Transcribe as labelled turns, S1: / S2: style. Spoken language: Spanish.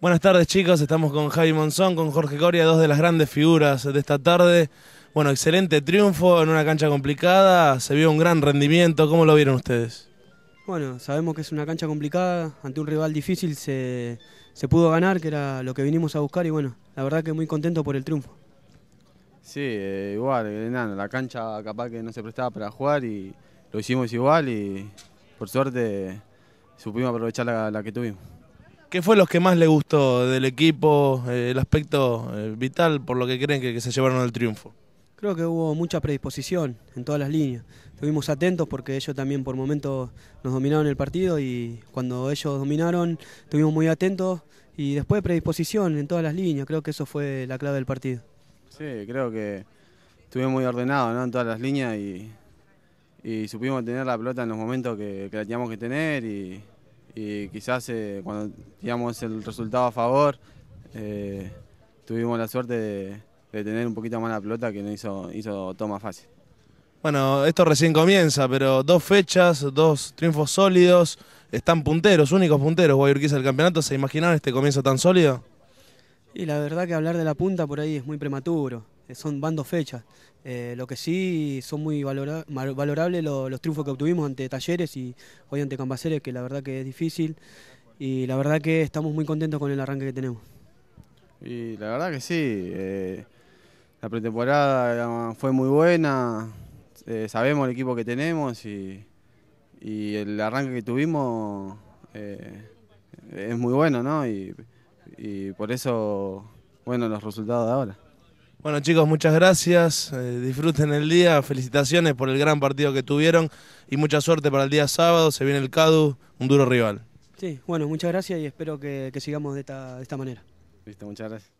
S1: Buenas tardes chicos, estamos con Javi Monzón, con Jorge Coria, dos de las grandes figuras de esta tarde. Bueno, excelente triunfo en una cancha complicada, se vio un gran rendimiento, ¿cómo lo vieron ustedes?
S2: Bueno, sabemos que es una cancha complicada, ante un rival difícil se, pudo ganar, que era lo que vinimos a buscar y bueno, la verdad que muy contento por el triunfo.
S3: Sí, eh, igual, la cancha capaz que no se prestaba para jugar y lo hicimos igual y por suerte supimos aprovechar la que tuvimos.
S1: ¿Qué fue lo que más le gustó del equipo, eh, el aspecto eh, vital por lo que creen que, se llevaron al triunfo?
S2: Creo que hubo mucha predisposición en todas las líneas. Estuvimos atentos porque ellos también por momentos nos dominaron el partido y cuando ellos dominaron estuvimos muy atentos y después predisposición en todas las líneas. Creo que eso fue la clave del partido.
S3: Sí, creo que estuvimos muy ordenados en todas las líneas y, supimos tener la pelota en los momentos que, que la teníamos que tener y, y quizás eh, cuando teníamos el resultado a favor, eh, tuvimos la suerte de, tener un poquito más la pelota que nos hizo, hizo todo fácil.
S1: Bueno, esto recién comienza, pero dos fechas, dos triunfos sólidos, están punteros, únicos punteros, Guayurquiza del campeonato, ¿se imaginaron este comienzo tan sólido?
S2: Y la verdad que hablar de la punta por ahí es muy prematuro. Eh, son van dos fechas. Eh, lo que sí son muy valorables los, triunfos que obtuvimos ante Talleres y hoy ante Cambaceres, que la verdad que es difícil. Y la verdad que estamos muy contentos con el arranque que tenemos.
S3: Y la verdad que sí. Eh, la pretemporada fue muy buena. sabemos el equipo que tenemos y, el arranque que tuvimos es muy bueno, ¿no? Y, y por eso, bueno, los resultados de ahora.
S1: Bueno chicos, muchas gracias, eh, disfruten el día, felicitaciones por el gran partido que tuvieron y mucha suerte para el día sábado, se viene el CADU, un duro rival.
S2: Sí, bueno, muchas gracias y espero que, sigamos de esta, de esta manera. Listo, muchas gracias.